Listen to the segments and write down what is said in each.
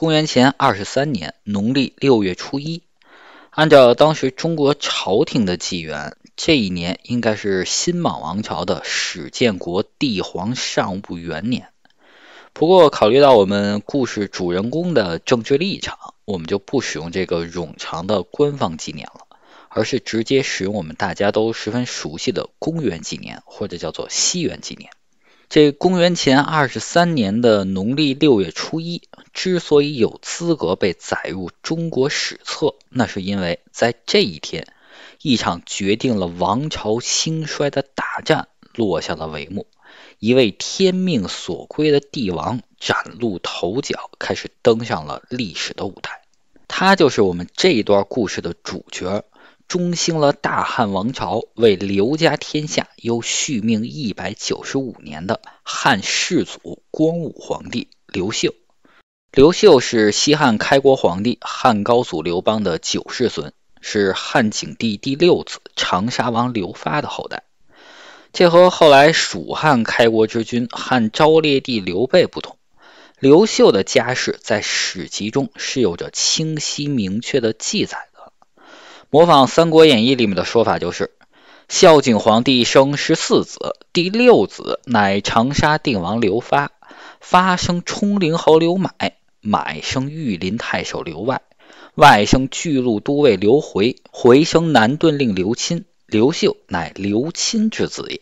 公元前二十三年农历六月初一，按照当时中国朝廷的纪元，这一年应该是新莽王朝的始建国帝皇上戊元年。不过考虑到我们故事主人公的政治立场，我们就不使用这个冗长的官方纪年了，而是直接使用我们大家都十分熟悉的公元纪年，或者叫做西元纪年。这公元前二十三年的农历六月初一。之所以有资格被载入中国史册，那是因为在这一天，一场决定了王朝兴衰的大战落下了帷幕，一位天命所归的帝王崭露头角，开始登上了历史的舞台。他就是我们这一段故事的主角，中兴了大汉王朝，为刘家天下又续命一百九十五年的汉世祖光武皇帝刘秀。刘秀是西汉开国皇帝汉高祖刘邦的九世孙，是汉景帝第六子长沙王刘发的后代。这和后来蜀汉开国之君汉昭烈帝刘备不同。刘秀的家世在史籍中是有着清晰明确的记载的。模仿《三国演义》里面的说法，就是孝景皇帝生十四子，第六子乃长沙定王刘发，发生冲陵侯刘买。买生玉林太守刘外，外生巨鹿都尉刘回，回生南顿令刘钦。刘秀乃刘钦之子也。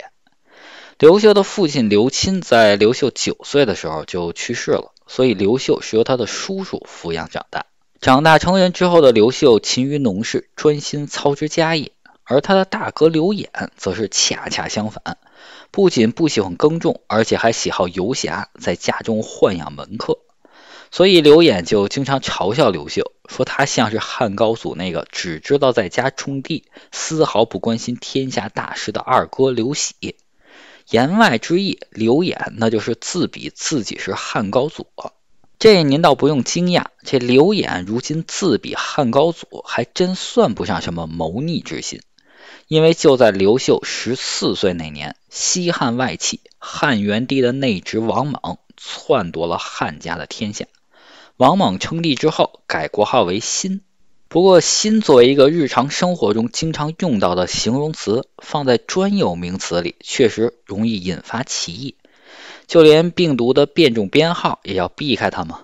刘秀的父亲刘钦在刘秀九岁的时候就去世了，所以刘秀是由他的叔叔抚养长大。长大成人之后的刘秀勤于农事，专心操持家业，而他的大哥刘演则是恰恰相反，不仅不喜欢耕种，而且还喜好游侠，在家中豢养门客。所以刘演就经常嘲笑刘秀，说他像是汉高祖那个只知道在家种地，丝毫不关心天下大事的二哥刘喜。言外之意，刘演那就是自比自己是汉高祖。这您倒不用惊讶，这刘演如今自比汉高祖，还真算不上什么谋逆之心。因为就在刘秀十四岁那年，西汉外戚汉元帝的内侄王莽篡夺了汉家的天下。王莽称帝之后，改国号为新。不过，新作为一个日常生活中经常用到的形容词，放在专有名词里，确实容易引发歧义。就连病毒的变种编号也要避开它嘛。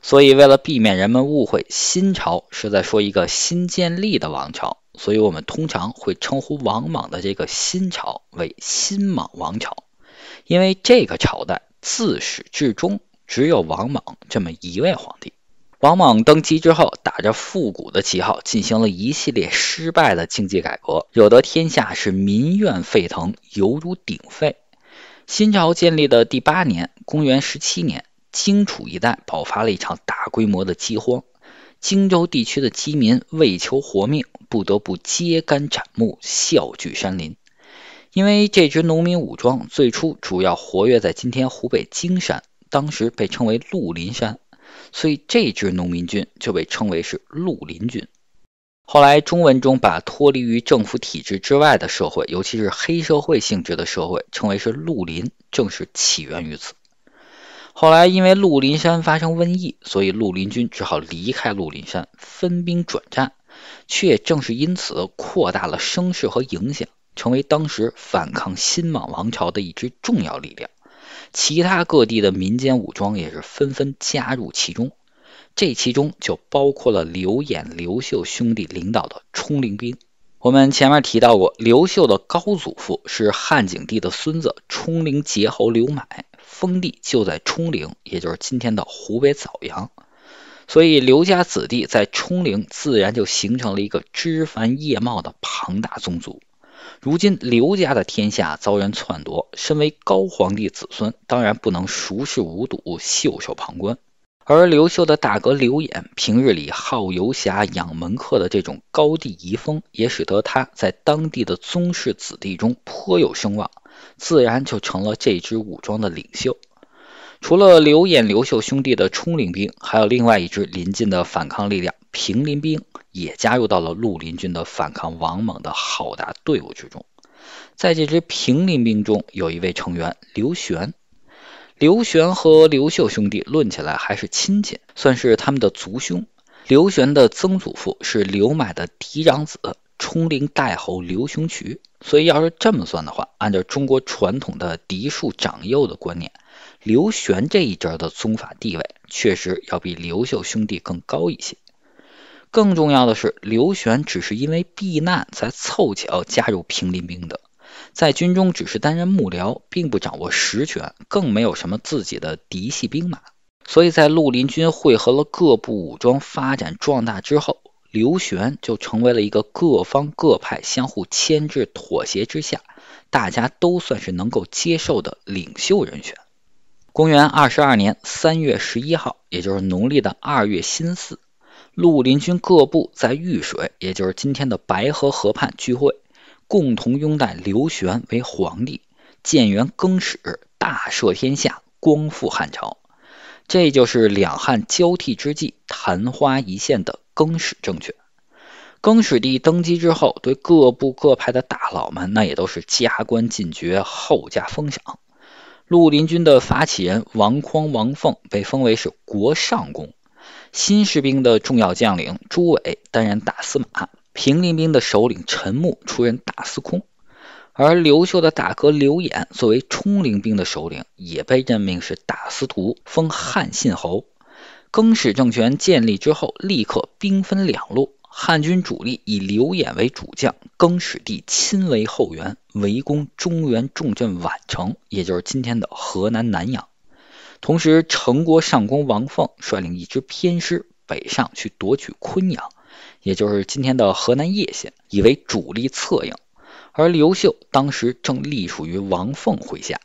所以，为了避免人们误会新朝是在说一个新建立的王朝，所以我们通常会称呼王莽的这个新朝为新莽王朝，因为这个朝代自始至终。只有王莽这么一位皇帝。王莽登基之后，打着复古的旗号，进行了一系列失败的经济改革，惹得天下是民怨沸腾，犹如鼎沸。新朝建立的第八年，公元十七年，荆楚一带爆发了一场大规模的饥荒。荆州地区的饥民为求活命，不得不揭竿斩木，啸聚山林。因为这支农民武装最初主要活跃在今天湖北荆山。当时被称为“绿林山”，所以这支农民军就被称为是“绿林军”。后来中文中把脱离于政府体制之外的社会，尤其是黑社会性质的社会，称为是“绿林”，正是起源于此。后来因为绿林山发生瘟疫，所以绿林军只好离开绿林山，分兵转战，却正是因此扩大了声势和影响，成为当时反抗新莽王朝的一支重要力量。其他各地的民间武装也是纷纷加入其中，这其中就包括了刘演、刘秀兄弟领导的冲灵兵。我们前面提到过，刘秀的高祖父是汉景帝的孙子冲灵节侯刘买，封地就在冲陵，也就是今天的湖北枣阳，所以刘家子弟在冲陵自然就形成了一个枝繁叶茂的庞大宗族。如今刘家的天下遭人篡夺，身为高皇帝子孙，当然不能熟视无睹、袖手旁观。而刘秀的大哥刘演，平日里好游侠、养门客的这种高地遗风，也使得他在当地的宗室子弟中颇有声望，自然就成了这支武装的领袖。除了刘演、刘秀兄弟的冲领兵，还有另外一支临近的反抗力量。平林兵也加入到了绿林军的反抗王莽的浩大队伍之中。在这支平林兵中，有一位成员刘玄。刘玄和刘秀兄弟论起来还是亲戚，算是他们的族兄。刘玄的曾祖父是刘买的嫡长子，冲陵代侯刘雄渠。所以要是这么算的话，按照中国传统的嫡庶长幼的观念，刘玄这一支的宗法地位确实要比刘秀兄弟更高一些。更重要的是，刘玄只是因为避难才凑巧加入平林兵的，在军中只是担任幕僚，并不掌握实权，更没有什么自己的嫡系兵马。所以在绿林军汇合了各部武装发展壮大之后，刘玄就成为了一个各方各派相互牵制、妥协之下，大家都算是能够接受的领袖人选。公元二十二年三月十一号，也就是农历的二月辛巳。陆林军各部在御水，也就是今天的白河河畔聚会，共同拥戴刘玄为皇帝，建元更始，大赦天下，光复汉朝。这就是两汉交替之际昙花一现的更始政权。更始帝登基之后，对各部各派的大佬们，那也都是加官进爵，厚加封赏。陆林军的发起人王匡、王凤被封为是国上公。新士兵的重要将领朱伟担任大司马，平陵兵的首领陈牧出任大司空，而刘秀的大哥刘演作为冲陵兵的首领，也被任命是大司徒，封汉信侯。更始政权建立之后，立刻兵分两路，汉军主力以刘演为主将，更始帝亲为后援，围攻中原重镇宛城，也就是今天的河南南阳。同时，成国上公王凤率领一支偏师北上去夺取昆阳，也就是今天的河南叶县，以为主力策应。而刘秀当时正隶属于王凤麾下。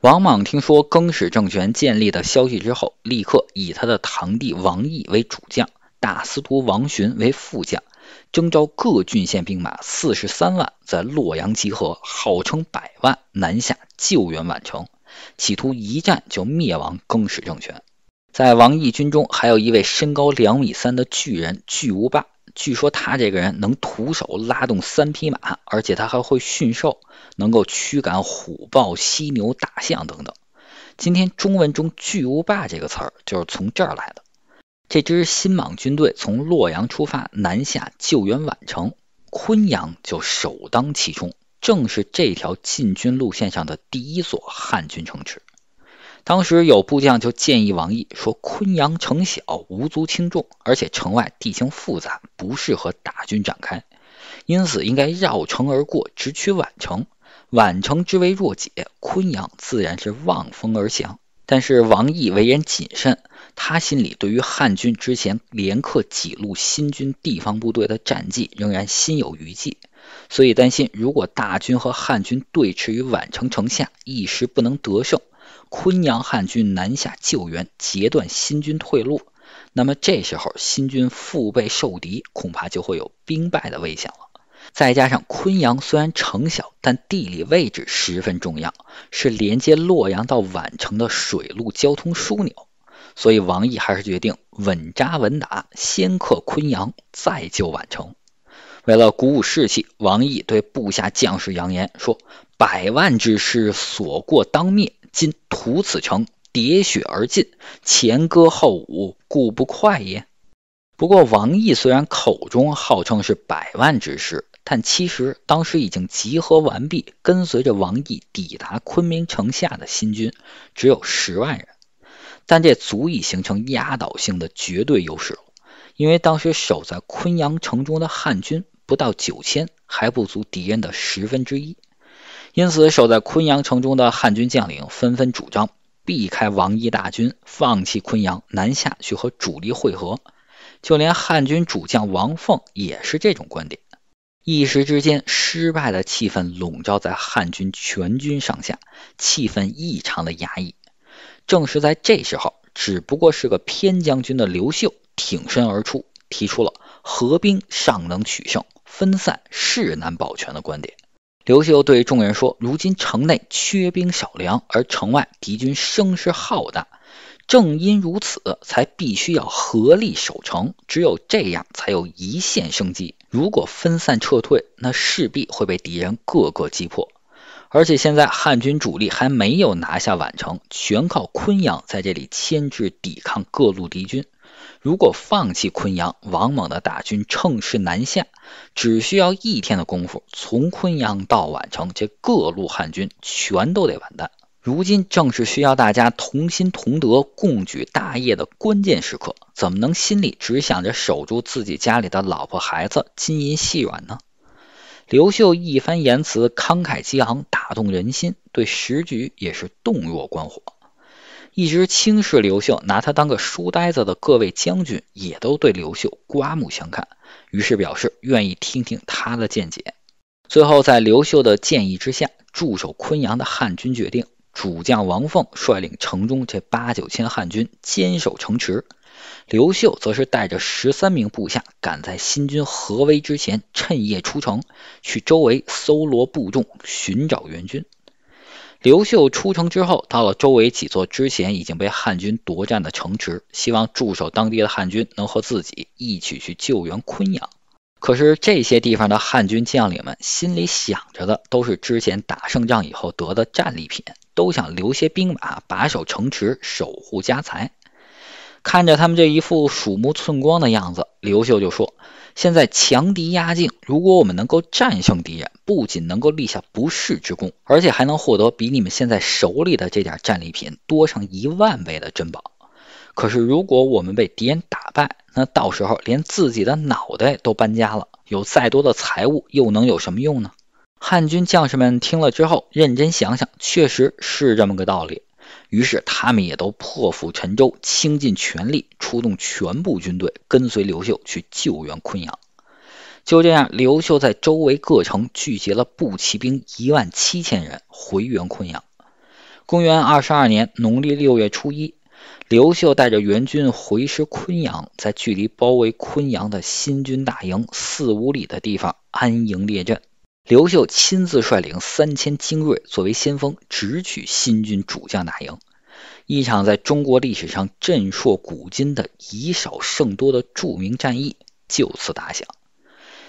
王莽听说更始政权建立的消息之后，立刻以他的堂弟王毅为主将，大司徒王寻为副将，征召各郡县兵马四十三万，在洛阳集合，号称百万，南下救援宛城。企图一战就灭亡更始政权。在王毅军中，还有一位身高两米三的巨人——巨无霸。据说他这个人能徒手拉动三匹马，而且他还会驯兽，能够驱赶虎豹、犀牛、大象等等。今天中文中“巨无霸”这个词儿就是从这儿来的。这支新莽军队从洛阳出发南下救援宛城，昆阳就首当其冲。正是这条进军路线上的第一所汉军城池。当时有部将就建议王毅说：“昆阳城小，无足轻重，而且城外地形复杂，不适合大军展开，因此应该绕城而过，直取宛城。宛城之为弱解，昆阳自然是望风而降。”但是王毅为人谨慎，他心里对于汉军之前连克几路新军地方部队的战绩仍然心有余悸。所以担心，如果大军和汉军对峙于宛城城下，一时不能得胜，昆阳汉军南下救援，截断新军退路，那么这时候新军腹背受敌，恐怕就会有兵败的危险了。再加上昆阳虽然城小，但地理位置十分重要，是连接洛阳到宛城的水陆交通枢纽，所以王毅还是决定稳扎稳打，先克昆阳，再救宛城。为了鼓舞士气，王毅对部下将士扬言说：“百万之师所过当灭，今屠此城，喋血而尽，前歌后舞，故不快也。”不过，王毅虽然口中号称是百万之师，但其实当时已经集合完毕，跟随着王毅抵达昆明城下的新军只有十万人，但这足以形成压倒性的绝对优势，因为当时守在昆阳城中的汉军。不到九千，还不足敌人的十分之一，因此守在昆阳城中的汉军将领纷纷主张避开王一大军，放弃昆阳，南下去和主力会合。就连汉军主将王凤也是这种观点。一时之间，失败的气氛笼罩在汉军全军上下，气氛异常的压抑。正是在这时候，只不过是个偏将军的刘秀挺身而出，提出了合兵尚能取胜。分散是难保全的观点。刘秀对众人说：“如今城内缺兵少粮，而城外敌军声势浩大，正因如此，才必须要合力守城。只有这样，才有一线生机。如果分散撤退，那势必会被敌人各个击破。而且现在汉军主力还没有拿下宛城，全靠昆阳在这里牵制，抵抗各路敌军。”如果放弃昆阳，王莽的大军乘势南下，只需要一天的功夫，从昆阳到宛城，这各路汉军全都得完蛋。如今正是需要大家同心同德、共举大业的关键时刻，怎么能心里只想着守住自己家里的老婆孩子、金银细软呢？刘秀一番言辞慷慨激昂，打动人心，对时局也是洞若观火。一直轻视刘秀，拿他当个书呆子的各位将军也都对刘秀刮目相看，于是表示愿意听听他的见解。最后，在刘秀的建议之下，驻守昆阳的汉军决定，主将王凤率领城中这八九千汉军坚守城池，刘秀则是带着十三名部下，赶在新军合围之前，趁夜出城去周围搜罗部众，寻找援军。刘秀出城之后，到了周围几座之前已经被汉军夺占的城池，希望驻守当地的汉军能和自己一起去救援昆阳。可是这些地方的汉军将领们心里想着的都是之前打胜仗以后得的战利品，都想留些兵马把守城池，守护家财。看着他们这一副鼠目寸光的样子，刘秀就说：“现在强敌压境，如果我们能够战胜敌人，不仅能够立下不世之功，而且还能获得比你们现在手里的这点战利品多上一万倍的珍宝。可是如果我们被敌人打败，那到时候连自己的脑袋都搬家了，有再多的财物又能有什么用呢？”汉军将士们听了之后，认真想想，确实是这么个道理。于是，他们也都破釜沉舟，倾尽全力，出动全部军队，跟随刘秀去救援昆阳。就这样，刘秀在周围各城聚集了步骑兵一万七千人，回援昆阳。公元二十二年农历六月初一，刘秀带着援军回师昆阳，在距离包围昆阳的新军大营四五里的地方安营列阵。刘秀亲自率领三千精锐作为先锋，直取新军主将大营。一场在中国历史上震烁古今的以少胜多的著名战役就此打响。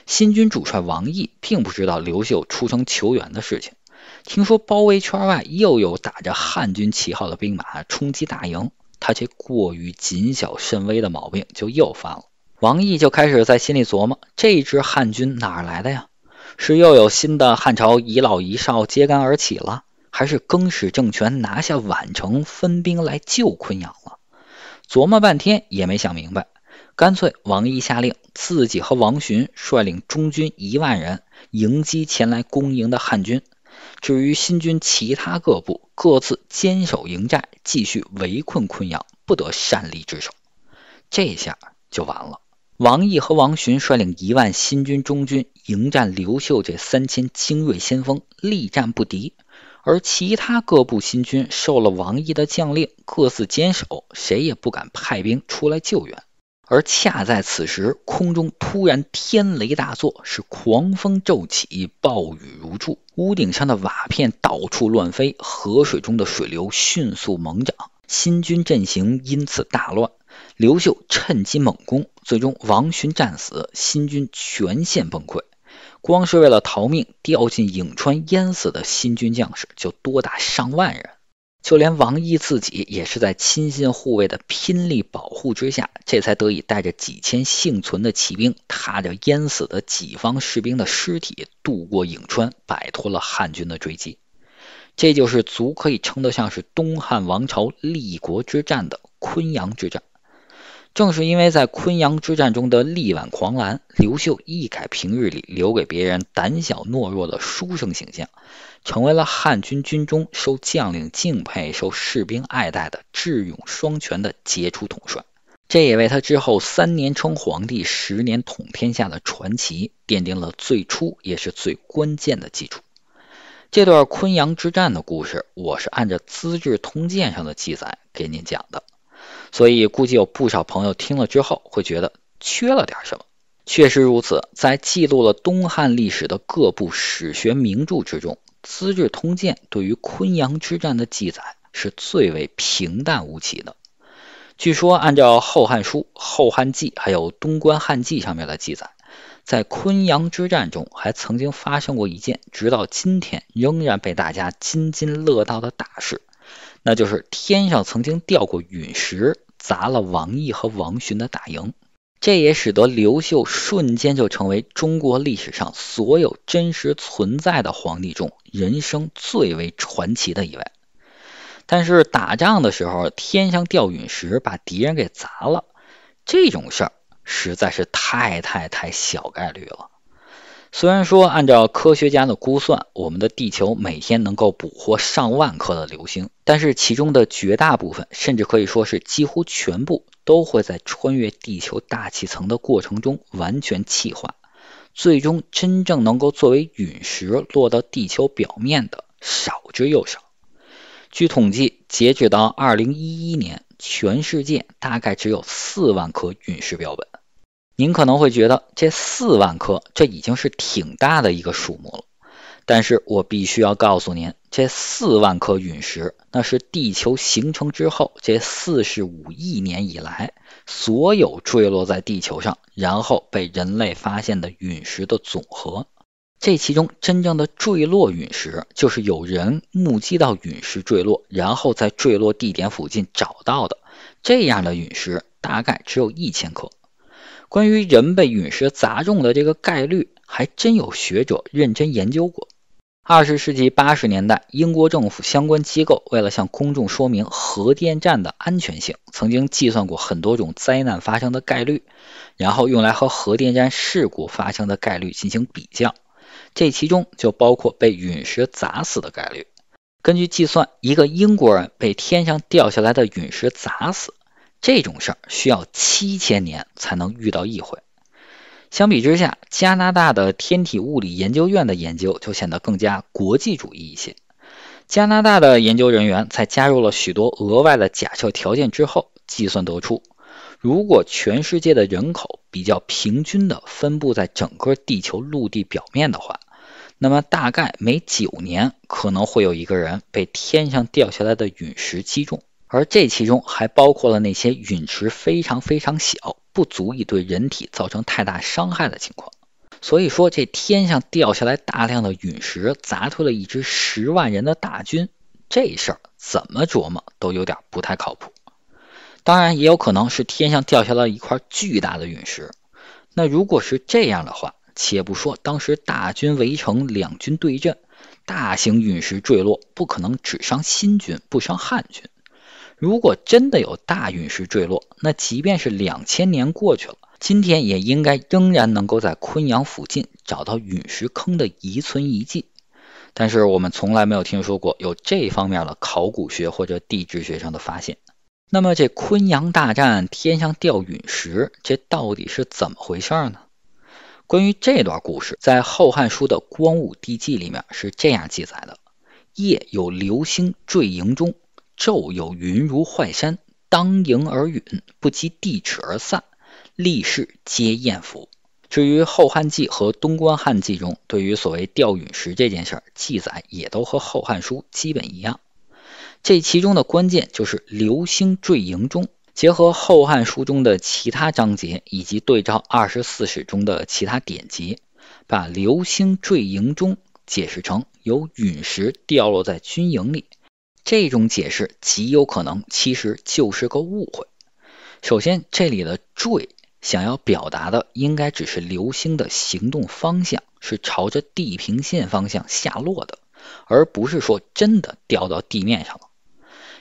新军主帅王毅并不知道刘秀出城求援的事情，听说包围圈外又有打着汉军旗号的兵马冲击大营，他这过于谨小慎微的毛病就又犯了。王毅就开始在心里琢磨：这支汉军哪来的呀？是又有新的汉朝遗老遗少揭竿而起了，还是更始政权拿下宛城分兵来救昆阳了？琢磨半天也没想明白，干脆王毅下令，自己和王寻率领中军一万人迎击前来攻营的汉军。至于新军其他各部，各自坚守营寨，继续围困昆阳，不得擅离职守。这下就完了。王毅和王寻率领一万新军中军。迎战刘秀这三千精锐先锋，力战不敌，而其他各部新军受了王毅的将令，各自坚守，谁也不敢派兵出来救援。而恰在此时，空中突然天雷大作，是狂风骤起，暴雨如注，屋顶上的瓦片到处乱飞，河水中的水流迅速猛涨，新军阵型因此大乱。刘秀趁机猛攻，最终王巡战死，新军全线崩溃。光是为了逃命，掉进颍川淹死的新军将士就多达上万人，就连王毅自己也是在亲信护卫的拼力保护之下，这才得以带着几千幸存的骑兵，踏着淹死的己方士兵的尸体渡过颍川，摆脱了汉军的追击。这就是足可以称得上是东汉王朝立国之战的昆阳之战。正是因为在昆阳之战中的力挽狂澜，刘秀一改平日里留给别人胆小懦弱的书生形象，成为了汉军军中受将领敬佩、受士兵爱戴的智勇双全的杰出统帅。这也为他之后三年称皇帝、十年统天下的传奇奠定了最初也是最关键的基础。这段昆阳之战的故事，我是按照《资治通鉴》上的记载给您讲的。所以，估计有不少朋友听了之后会觉得缺了点什么。确实如此，在记录了东汉历史的各部史学名著之中，《资治通鉴》对于昆阳之战的记载是最为平淡无奇的。据说，按照《后汉书》《后汉记》还有《东关汉记》上面的记载，在昆阳之战中还曾经发生过一件，直到今天仍然被大家津津乐道的大事。那就是天上曾经掉过陨石，砸了王毅和王洵的大营，这也使得刘秀瞬间就成为中国历史上所有真实存在的皇帝中人生最为传奇的一位。但是打仗的时候天上掉陨石把敌人给砸了，这种事儿实在是太太太小概率了。虽然说，按照科学家的估算，我们的地球每天能够捕获上万颗的流星，但是其中的绝大部分，甚至可以说是几乎全部，都会在穿越地球大气层的过程中完全气化，最终真正能够作为陨石落到地球表面的少之又少。据统计，截止到二零一一年，全世界大概只有四万颗陨石标本。您可能会觉得这四万颗，这已经是挺大的一个数目了。但是我必须要告诉您，这四万颗陨石，那是地球形成之后这四十五亿年以来所有坠落在地球上，然后被人类发现的陨石的总和。这其中真正的坠落陨石，就是有人目击到陨石坠落，然后在坠落地点附近找到的这样的陨石，大概只有一千颗。关于人被陨石砸中的这个概率，还真有学者认真研究过。二十世纪八十年代，英国政府相关机构为了向公众说明核电站的安全性，曾经计算过很多种灾难发生的概率，然后用来和核电站事故发生的概率进行比较。这其中就包括被陨石砸死的概率。根据计算，一个英国人被天上掉下来的陨石砸死。这种事儿需要七千年才能遇到一回。相比之下，加拿大的天体物理研究院的研究就显得更加国际主义一些。加拿大的研究人员在加入了许多额外的假设条件之后，计算得出，如果全世界的人口比较平均的分布在整个地球陆地表面的话，那么大概每九年可能会有一个人被天上掉下来的陨石击中。而这其中还包括了那些陨石非常非常小，不足以对人体造成太大伤害的情况。所以说，这天上掉下来大量的陨石砸退了一支十万人的大军，这事儿怎么琢磨都有点不太靠谱。当然，也有可能是天上掉下来一块巨大的陨石。那如果是这样的话，且不说当时大军围城，两军对阵，大型陨石坠落，不可能只伤新军不伤汉军。如果真的有大陨石坠落，那即便是两千年过去了，今天也应该仍然能够在昆阳附近找到陨石坑的遗存遗迹。但是我们从来没有听说过有这方面的考古学或者地质学上的发现。那么这昆阳大战天上掉陨石，这到底是怎么回事呢？关于这段故事，在《后汉书》的光武帝纪里面是这样记载的：夜有流星坠营中。昼有云如坏山，当迎而陨，不及地尺而散，立士皆厌服。至于《后汉纪》和《东观汉记》中，对于所谓掉陨石这件事儿，记载也都和《后汉书》基本一样。这其中的关键就是流星坠营中，结合《后汉书》中的其他章节，以及对照《二十四史》中的其他典籍，把流星坠营中解释成有陨石掉落在军营里。这种解释极有可能，其实就是个误会。首先，这里的坠想要表达的，应该只是流星的行动方向是朝着地平线方向下落的，而不是说真的掉到地面上了。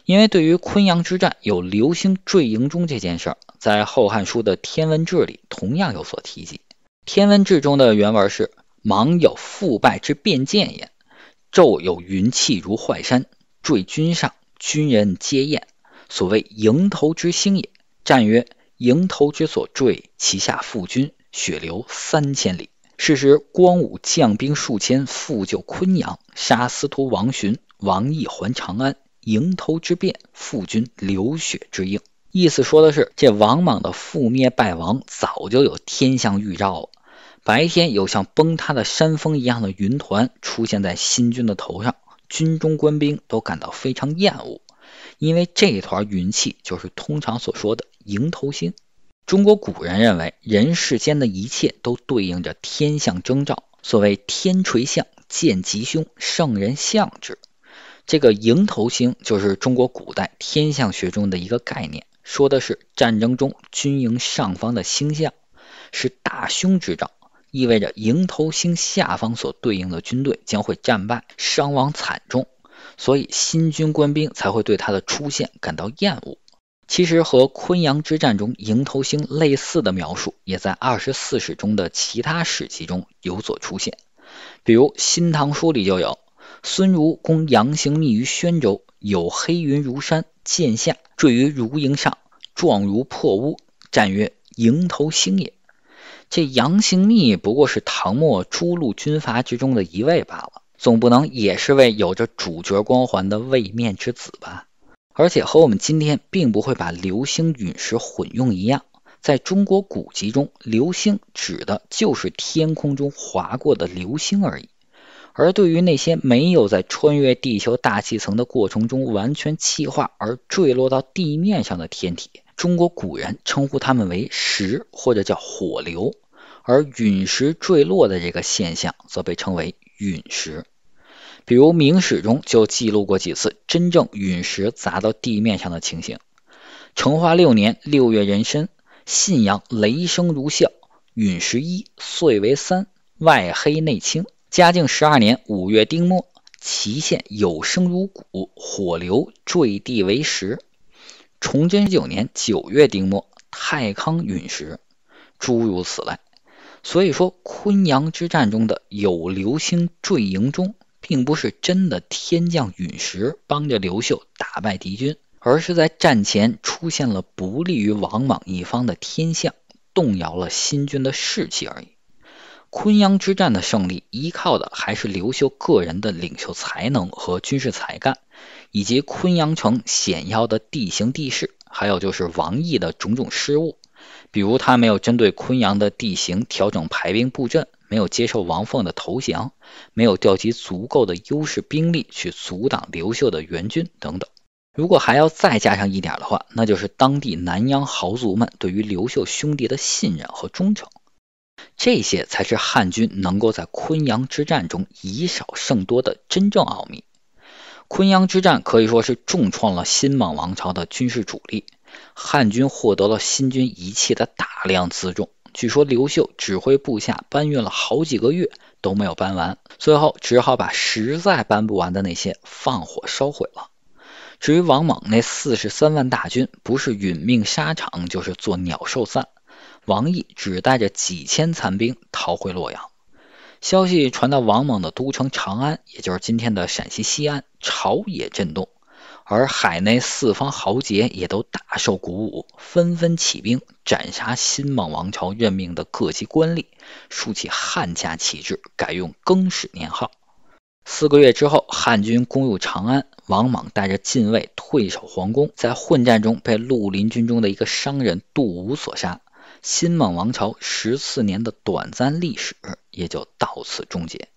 因为对于昆阳之战有流星坠营中这件事，在《后汉书》的《天文志》里同样有所提及。《天文志》中的原文是：“莽有覆败之变见也，昼有云气如坏山。”坠君上，军人皆厌。所谓迎头之星也。战曰：迎头之所坠，其下覆军，血流三千里。是时光武将兵数千，复救昆阳，杀司徒王寻、王邑还长安。迎头之变，覆军流血之应。意思说的是，这王莽的覆灭败亡，早就有天象预兆了。白天有像崩塌的山峰一样的云团出现在新君的头上。军中官兵都感到非常厌恶，因为这一团云气就是通常所说的“迎头星”。中国古人认为，人世间的一切都对应着天象征兆，所谓“天垂象，见吉凶，圣人象之”。这个“迎头星”就是中国古代天象学中的一个概念，说的是战争中军营上方的星象是大凶之兆。意味着迎头星下方所对应的军队将会战败，伤亡惨重，所以新军官兵才会对它的出现感到厌恶。其实和昆阳之战中迎头星类似的描述，也在二十四史中的其他史籍中有所出现。比如《新唐书》里就有：“孙儒攻杨行密于宣州，有黑云如山，渐下坠于如营上，状如破屋，战曰迎头星也。”这杨行密不过是唐末诸路军阀之中的一位罢了，总不能也是位有着主角光环的位面之子吧？而且和我们今天并不会把流星陨石混用一样，在中国古籍中，流星指的就是天空中划过的流星而已。而对于那些没有在穿越地球大气层的过程中完全气化而坠落到地面上的天体，中国古人称呼它们为石，或者叫火流，而陨石坠落的这个现象则被称为陨石。比如《明史》中就记录过几次真正陨石砸到地面上的情形。成化六年六月壬申，信阳雷声如啸，陨石一碎为三，外黑内青。嘉靖十二年五月丁末，祁县有声如鼓，火流坠地为石。崇祯十九年九月丁末，太康陨石，诸如此类。所以说，昆阳之战中的有流星坠营中，并不是真的天降陨石帮着刘秀打败敌军，而是在战前出现了不利于王莽一方的天象，动摇了新军的士气而已。昆阳之战的胜利，依靠的还是刘秀个人的领袖才能和军事才干。以及昆阳城险要的地形地势，还有就是王邑的种种失误，比如他没有针对昆阳的地形调整排兵布阵，没有接受王凤的投降，没有调集足够的优势兵力去阻挡刘秀的援军等等。如果还要再加上一点的话，那就是当地南阳豪族们对于刘秀兄弟的信任和忠诚。这些才是汉军能够在昆阳之战中以少胜多的真正奥秘。昆阳之战可以说是重创了新莽王朝的军事主力，汉军获得了新军一切的大量辎重，据说刘秀指挥部下搬运了好几个月都没有搬完，最后只好把实在搬不完的那些放火烧毁了。至于王莽那四十三万大军，不是殒命沙场，就是作鸟兽散。王毅只带着几千残兵逃回洛阳。消息传到王莽的都城长安，也就是今天的陕西西安，朝野震动，而海内四方豪杰也都大受鼓舞，纷纷起兵，斩杀新莽王朝任命的各级官吏，竖起汉家旗帜，改用更始年号。四个月之后，汉军攻入长安，王莽带着禁卫退守皇宫，在混战中被绿林军中的一个商人杜武所杀。新莽王朝十四年的短暂历史也就到此终结。